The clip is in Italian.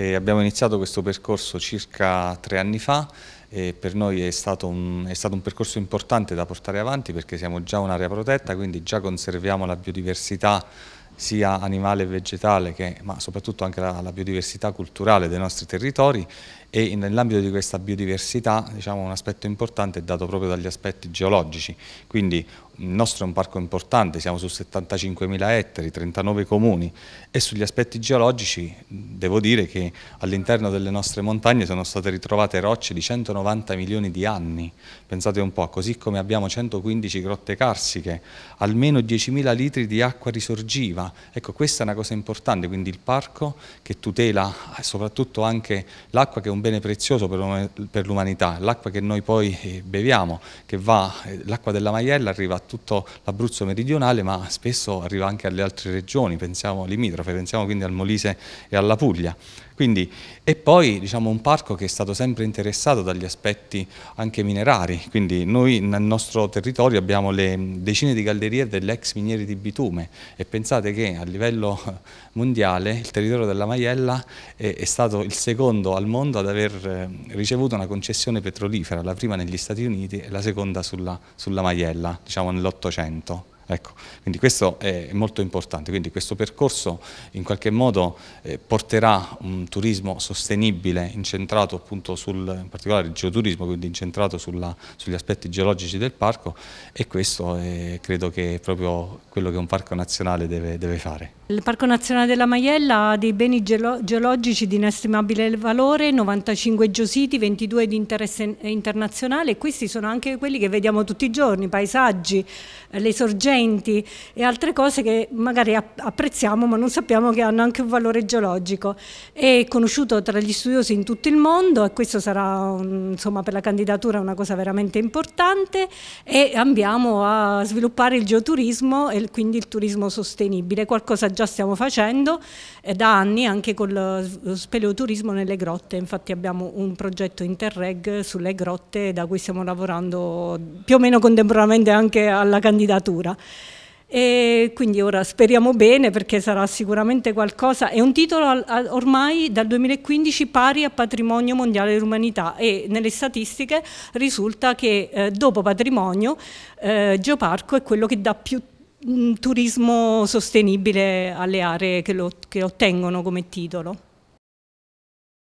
E abbiamo iniziato questo percorso circa tre anni fa e per noi è stato, un, è stato, un, percorso importante da portare avanti perché siamo già un'area protetta, quindi già conserviamo la biodiversità sia animale e vegetale, che, ma soprattutto anche la, la, biodiversità culturale dei nostri territori e nell'ambito di questa biodiversità diciamo, un aspetto importante è dato proprio dagli aspetti geologici, quindi il nostro è un parco importante, siamo su 75.000 ettari, 39 comuni e sugli aspetti geologici devo dire che all'interno delle nostre montagne sono state ritrovate rocce di 190 milioni di anni, pensate un po', così come abbiamo 115 grotte carsiche, almeno 10.000 litri di acqua risorgiva, Ecco, questa è una cosa importante, quindi il parco che tutela eh, soprattutto anche l'acqua che è un bene prezioso per l'umanità, l'acqua che noi poi eh, beviamo, che va, eh, l'acqua della Maiella arriva a tutto l'Abruzzo meridionale, ma spesso arriva anche alle altre regioni, pensiamo limitrofe, pensiamo quindi al Molise e alla Puglia. Quindi, e poi diciamo, un parco che è stato sempre interessato dagli aspetti anche minerari, quindi noi nel nostro territorio abbiamo le mm, decine di gallerie delle ex miniere di bitume e pensate che che a livello mondiale il territorio della Maiella è, è stato il secondo al mondo ad aver eh, ricevuto una concessione petrolifera, la prima negli Stati Uniti e la seconda sulla, sulla Maiella, diciamo nell'Ottocento. Ecco, quindi questo è molto importante, quindi questo percorso in qualche modo eh, porterà un turismo sostenibile, incentrato appunto sul, in particolare il geoturismo, quindi incentrato sulla, sugli aspetti geologici del parco e questo è, credo che è proprio quello che un parco nazionale deve, deve fare. Il Parco Nazionale della Maiella ha dei beni geologici di inestimabile valore, 95 geositi, 22 di interesse internazionale e questi sono anche quelli che vediamo tutti i giorni, paesaggi, eh, le sorgenti, sedimenti e altre cose che magari apprezziamo ma non sappiamo che hanno anche un valore geologico. È conosciuto tra gli studiosi in tutto il mondo e questo sarà insomma, per la candidatura una cosa veramente importante e andiamo a sviluppare il geoturismo e quindi il turismo sostenibile, qualcosa già stiamo facendo da anni anche con lo speleoturismo nelle grotte, infatti abbiamo un progetto Interreg sulle grotte da cui stiamo lavorando più o meno contemporaneamente anche alla candidatura. E quindi ora speriamo bene perché sarà sicuramente qualcosa, è un titolo ormai dal 2015 pari a patrimonio mondiale dell'umanità e nelle statistiche risulta che eh, dopo patrimonio eh, Geoparco è quello che dà più mm, turismo sostenibile alle aree che lo, che ottengono come titolo.